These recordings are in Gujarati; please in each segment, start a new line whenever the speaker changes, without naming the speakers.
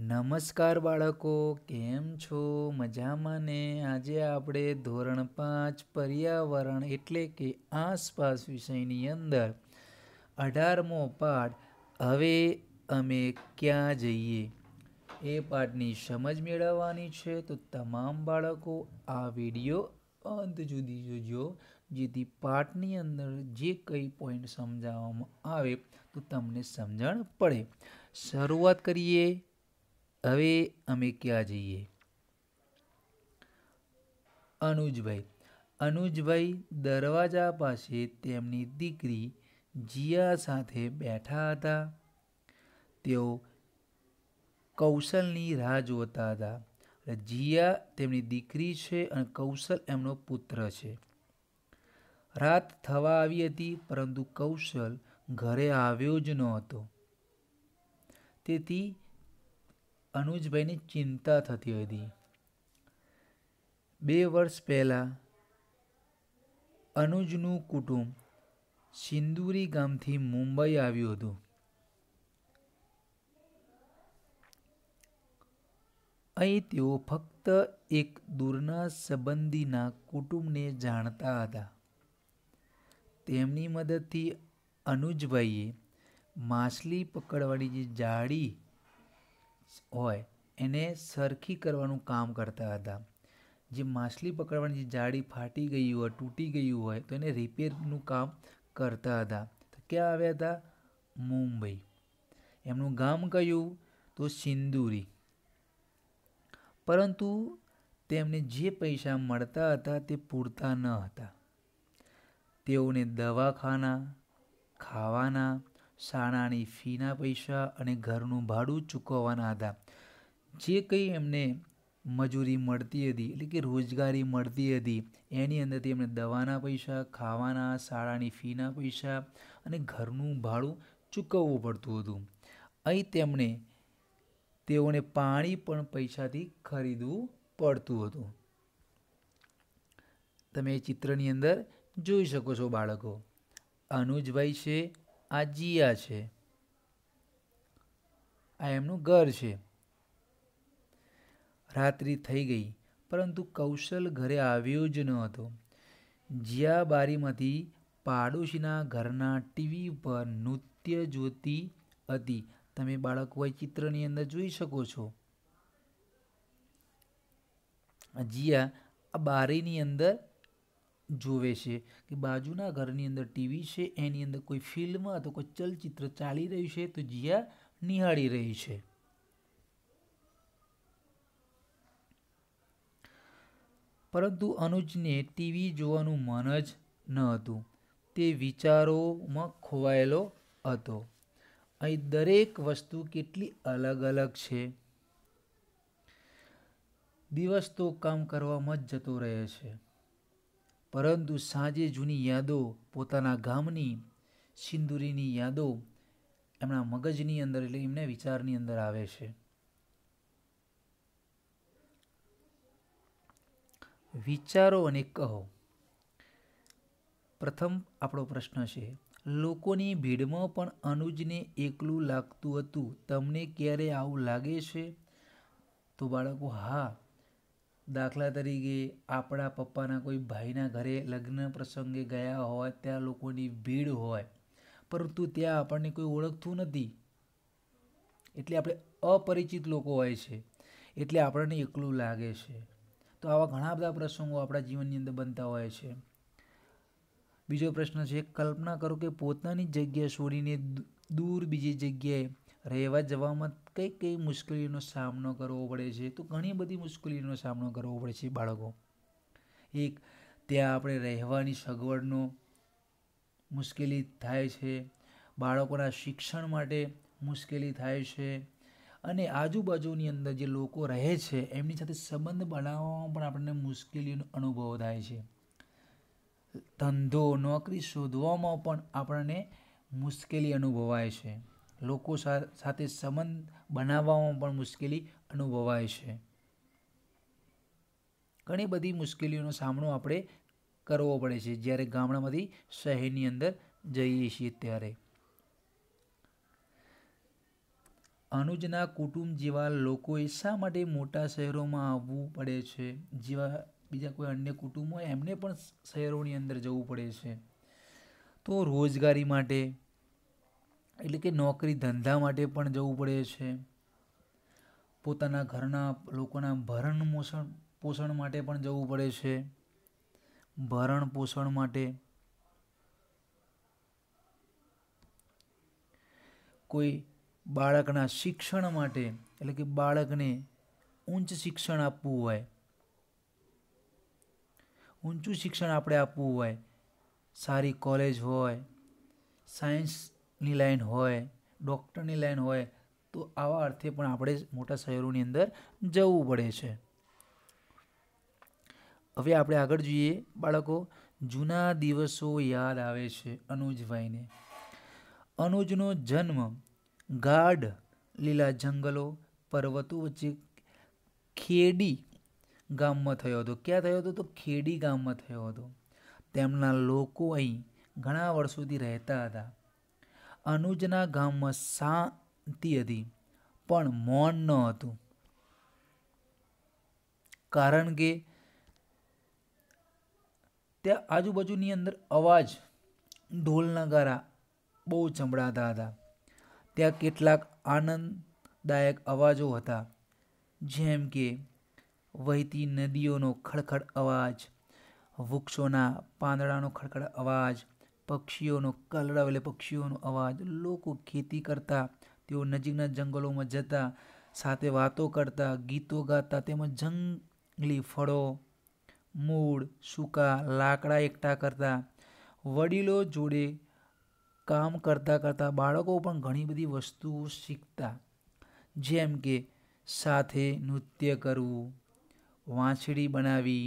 નમસ્કાર બાળકો કેમ છો મજામાં ને આજે આપણે ધોરણ પાંચ પર્યાવરણ એટલે કે આસપાસ વિષયની અંદર અઢારમો પાઠ હવે અમે ક્યાં જઈએ એ પાઠની સમજ મેળવવાની છે તો તમામ બાળકો આ વિડીયો અંત સુધી જોજો જેથી પાઠની અંદર જે કંઈ પોઈન્ટ સમજાવવામાં આવે તો તમને સમજણ પડે શરૂઆત કરીએ હવે અમે ક્યાં જઈએ અનુજભાઈ અનુજભાઈ દરવાજા પાસે તેમની દીકરી જીયા સાથે બેઠા હતા તેઓ કૌશલની રાહ જોતા હતા જીયા તેમની દીકરી છે અને કૌશલ એમનો પુત્ર છે રાત થવા આવી હતી પરંતુ કૌશલ ઘરે આવ્યો જ ન હતો તેથી અનુજભાઈની ચિંતા થતી હતી બે વર્ષ પહેલાં અનુજનું કુટુંબ સિંદુરી ગામથી મુંબઈ આવ્યું હતું અહીં તેઓ ફક્ત એક દૂરના સંબંધીના કુટુંબને જાણતા હતા તેમની મદદથી અનુજભાઈએ માછલી પકડવાની જે જાળી હોય એને સરખી કરવાનું કામ કરતા હતા જે માછલી પકડવાની જે જાળી ફાટી ગઈ હોય તૂટી ગયું હોય તો એને રિપેરનું કામ કરતા હતા તો ક્યાં આવ્યા હતા મુંબઈ એમનું ગામ કયું તો સિંદુરી પરંતુ તેમને જે પૈસા મળતા હતા તે પૂરતા ન હતા તેઓને દવાખાના ખાવાના શાળાની ફીના પૈસા અને ઘરનું ભાડું ચૂકવવાના હતા જે કંઈ એમને મજૂરી મળતી હતી એટલે કે રોજગારી મળતી હતી એની અંદરથી એમને દવાના પૈસા ખાવાના શાળાની ફીના પૈસા અને ઘરનું ભાડું ચૂકવવું પડતું હતું અહીં તેમણે તેઓને પાણી પણ પૈસાથી ખરીદવું પડતું હતું તમે એ ચિત્રની અંદર જોઈ શકો છો બાળકો અનુજભાઈ છે આ જીયા છે આ એમનું ઘર છે રાત્રિ થઈ ગઈ પરંતુ કૌશલ ઘરે આવ્યો જ ન હતો જીયા બારીમાંથી પાડોશીના ઘરના ટીવી પર નૃત્ય જોતી હતી તમે બાળકો એ ચિત્રની અંદર જોઈ શકો છો જીયા આ બારીની અંદર જોવે છે કે બાજુના ઘરની અંદર ટીવી છે એની અંદર કોઈ ફિલ્મ અથવા કોઈ ચલચિત્ર ચાલી રહ્યું છે તો જીયા નિહાળી રહી છે પરંતુ અનુજને ટીવી જોવાનું મન જ ન હતું તે વિચારોમાં ખોવાયેલો હતો અહીં દરેક વસ્તુ કેટલી અલગ અલગ છે દિવસ તો કામ કરવામાં જ જતો રહે છે પરંતુ સાંજે જૂની યાદો પોતાના ગામની સિંદુરીની યાદો એમના મગજની અંદર એટલે એમને વિચારની અંદર આવે છે વિચારો અને કહો પ્રથમ આપણો પ્રશ્ન છે લોકોની ભીડમાં પણ અનુજને એકલું લાગતું હતું તમને ક્યારે આવું લાગે છે તો બાળકો હા દાખલા તરીકે આપણા પપ્પાના કોઈ ભાઈના ઘરે લગ્ન પ્રસંગે ગયા હોય ત્યાં લોકોની ભીડ હોય પરંતુ ત્યાં આપણને કોઈ ઓળખતું નથી એટલે આપણે અપરિચિત લોકો હોય છે એટલે આપણને એકલું લાગે છે તો આવા ઘણા બધા પ્રસંગો આપણા જીવનની અંદર બનતા હોય છે બીજો પ્રશ્ન છે કલ્પના કરો કે પોતાની જગ્યા છોડીને દૂર બીજી જગ્યાએ રહેવા જવામાં કઈ કઈ મુશ્કેલીઓનો સામનો કરવો પડે છે તો ઘણી બધી મુશ્કેલીઓનો સામનો કરવો પડે છે બાળકો એક ત્યાં આપણે રહેવાની સગવડનો મુશ્કેલી થાય છે બાળકોના શિક્ષણ માટે મુશ્કેલી થાય છે અને આજુબાજુની અંદર જે લોકો રહે છે એમની સાથે સંબંધ બનાવવામાં પણ આપણને મુશ્કેલીનો અનુભવ થાય છે ધંધો નોકરી શોધવામાં પણ આપણને મુશ્કેલી અનુભવાય છે લોકો સાથે સંબંધ બનાવવામાં પણ મુશ્કેલી અનુભવાય છે ઘણી બધી મુશ્કેલીઓનો સામનો આપણે કરવો પડે છે જ્યારે ગામડામાંથી શહેરની અંદર જઈએ છીએ ત્યારે અનુજના કુટુંબ જેવા લોકોએ શા માટે મોટા શહેરોમાં આવવું પડે છે જેવા બીજા કોઈ અન્ય કુટુંબ હોય એમને પણ શહેરોની અંદર જવું પડે છે તો રોજગારી માટે એટલે કે નોકરી ધંધા માટે પણ જવું પડે છે પોતાના ઘરના લોકોના ભરણ મોષણ પોષણ માટે પણ જવું પડે છે ભરણ પોષણ માટે કોઈ બાળકના શિક્ષણ માટે એટલે કે બાળકને ઉચ્ચ શિક્ષણ આપવું હોય ઊંચું શિક્ષણ આપણે આપવું હોય સારી કોલેજ હોય સાયન્સ ની લાઈન હોય ડૉક્ટરની લાઈન હોય તો આવા અર્થે પણ આપણે મોટા શહેરોની અંદર જવું પડે છે હવે આપણે આગળ જોઈએ બાળકો જૂના દિવસો યાદ આવે છે અનુજભાઈને અનુજનો જન્મ ગાઢ લીલા જંગલો પર્વતો વચ્ચે ખેડી ગામમાં થયો હતો ક્યાં થયો હતો તો ખેડી ગામમાં થયો હતો તેમના લોકો અહીં ઘણા વર્ષોથી રહેતા હતા અનુજના ગામમાં શાંતિ હતી પણ મૌન ન હતું કારણ કે ત્યાં આજુબાજુની અંદર અવાજ ઢોલ નગારા બહુ સંભળાતા હતા ત્યાં કેટલાક આનંદદાયક અવાજો હતા જેમ કે વહેતી નદીઓનો ખડખડ અવાજ વૃક્ષોના પાંદડાનો ખડખડ અવાજ પક્ષીઓનો કલરવ પક્ષીઓનો અવાજ લોકો ખેતી કરતા તેઓ નજીકના જંગલોમાં જતા સાથે વાતો કરતા ગીતો ગાતા તેમજ જંગલી ફળો મૂળ સૂકા લાકડા એકઠા કરતા વડીલો જોડે કામ કરતાં કરતાં બાળકો પણ ઘણી બધી વસ્તુઓ શીખતા જેમ કે સાથે નૃત્ય કરવું વાંસળી બનાવી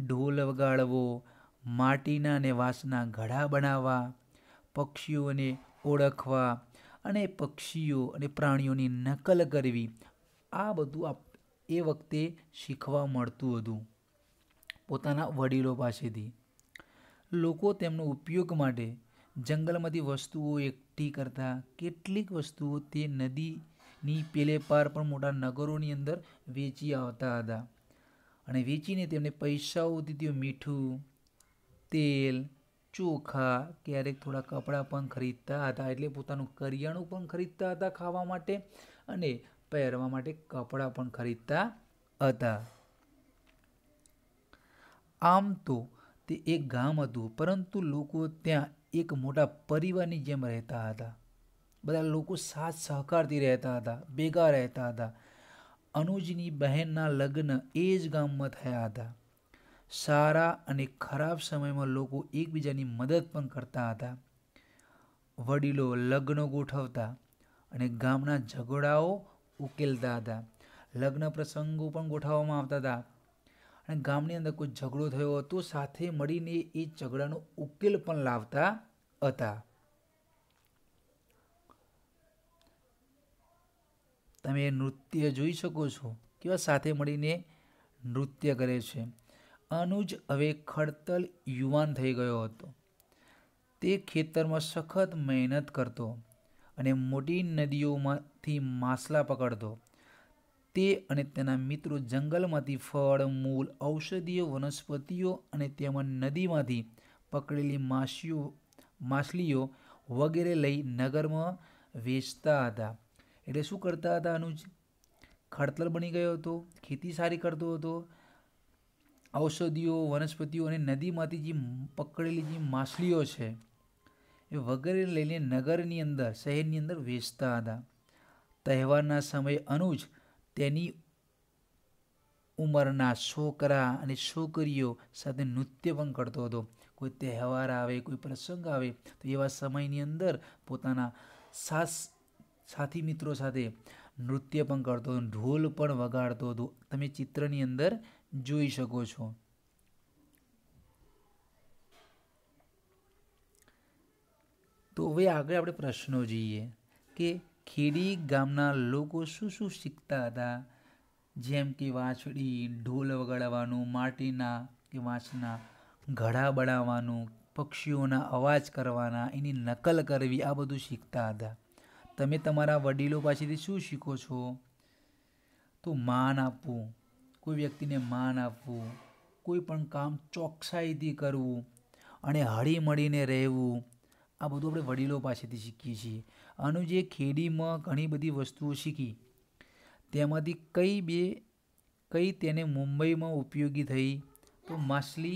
ઢોલ વગાડવો માટીના અને વાંસના ઘડા બનાવવા પક્ષીઓને ઓળખવા અને પક્ષીઓ અને પ્રાણીઓની નકલ કરવી આ બધું આપ એ વખતે શીખવા મળતું હતું પોતાના વડીલો પાસેથી લોકો તેમનો ઉપયોગ માટે જંગલમાંથી વસ્તુઓ એકઠી કરતા કેટલીક વસ્તુઓ તે નદીની પેલે પાર પણ મોટા નગરોની અંદર વેચી આવતા હતા અને વેચીને તેમને પૈસાઓથી તેઓ મીઠું તેલ ચોખા ક્યારેક થોડા કપડાં પણ ખરીદતા હતા એટલે પોતાનું કરિયાણું પણ ખરીદતા હતા ખાવા માટે અને પહેરવા માટે કપડાં પણ ખરીદતા હતા આમ તો તે એક ગામ હતું પરંતુ લોકો ત્યાં એક મોટા પરિવારની જેમ રહેતા હતા બધા લોકો સાથ સહકારથી રહેતા હતા ભેગા રહેતા હતા અનુજની બહેનના લગ્ન એ જ ગામમાં થયા હતા સારા અને ખરાબ સમયમાં લોકો એકબીજાની મદદ પણ કરતા હતા વડીલો લગ્ન ગોઠવતા અને ગામના ઝઘડાઓ ઉકેલતા હતા લગ્ન પ્રસંગો પણ ગોઠવવામાં આવતા હતા અને ગામની અંદર કોઈ ઝઘડો થયો હતો સાથે મળીને એ ઝઘડાનો ઉકેલ પણ લાવતા હતા તમે નૃત્ય જોઈ શકો છો કેવા સાથે મળીને નૃત્ય કરે છે અનુજ હવે ખડતલ યુવાન થઈ ગયો હતો તે ખેતરમાં સખત મહેનત કરતો અને મોટી નદીઓમાંથી માછલા પકડતો તે અને તેના મિત્રો જંગલમાંથી ફળ મૂળ ઔષધીય વનસ્પતિઓ અને તેમજ નદીમાંથી પકડેલી માછીઓ માછલીઓ વગેરે લઈ નગરમાં વેચતા હતા એટલે શું કરતા હતા અનુજ ખડતલ બની ગયો હતો ખેતી સારી કરતો હતો ઔષધિઓ વનસ્પતિઓ અને નદીમાંથી જે પકડેલી જે માછલીઓ છે એ વગેરે લઈને નગરની અંદર શહેરની અંદર વેચતા હતા તહેવારના સમય અનુજ તેની ઉંમરના છોકરા અને છોકરીઓ સાથે નૃત્ય પણ કરતો હતો કોઈ તહેવાર આવે કોઈ પ્રસંગ આવે તો એવા સમયની અંદર પોતાના સાસ સાથી મિત્રો સાથે નૃત્ય પણ કરતો હતો ઢોલ પણ વગાડતો હતો તમે ચિત્રની અંદર જોઈ શકો છો તો હવે આગળ આપણે પ્રશ્નો જોઈએ કે ખેડી ગામના લોકો શું શું શીખતા હતા જેમ કે વાંસળી ઢોલ વગાડવાનું માટીના કે વાંસના ઘડા બનાવવાનું પક્ષીઓના અવાજ કરવાના એની નકલ કરવી આ બધું શીખતા હતા તમે તમારા વડીલો પાસેથી શું શીખો છો તો માન આપવું કોઈ વ્યક્તિને માન આપવું કોઈ પણ કામ ચોકસાઈથી કરવું અને હળીમળીને રહેવું આ બધું આપણે વડીલો પાસેથી શીખીએ છીએ આનું જે ખેડીમાં ઘણી બધી વસ્તુઓ શીખી તેમાંથી કઈ બે કઈ તેને મુંબઈમાં ઉપયોગી થઈ તો માછલી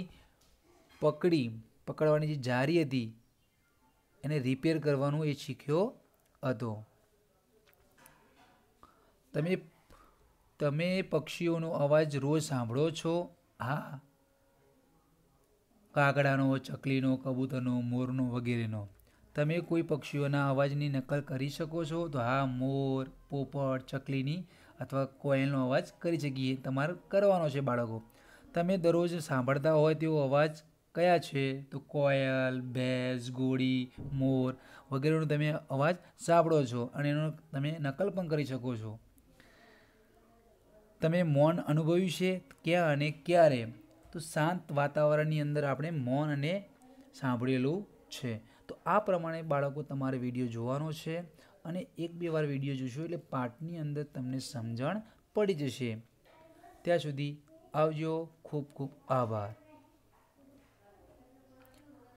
પકડી પકડવાની જે જારી હતી એને રિપેર કરવાનું એ શીખ્યો હતો તમે તમે પક્ષીઓનો અવાજ રોજ સાંભળો છો હા કાગડાનો ચકલીનો કબૂતરનો મોરનો વગેરેનો તમે કોઈ પક્ષીઓના અવાજની નકલ કરી શકો છો તો હા મોર પોપટ ચકલીની અથવા કોયલનો અવાજ કરી શકીએ તમારે કરવાનો છે બાળકો તમે દરરોજ સાંભળતા હોય તેવો અવાજ કયા છે તો કોયલ ભેંસ ઘોડી મોર વગેરેનો તમે અવાજ સાંભળો છો અને એનો તમે નકલ પણ કરી શકો છો તમે મૌન અનુભવ્યું છે ક્યાં અને ક્યારે તો શાંત વાતાવરણની અંદર આપણે મૌન અને સાંભળેલું છે તો આ પ્રમાણે બાળકો તમારે વિડીયો જોવાનો છે અને એક બે વાર વિડીયો જોશો એટલે પાઠની અંદર તમને સમજણ પડી જશે ત્યાં સુધી આવજો ખૂબ ખૂબ આભાર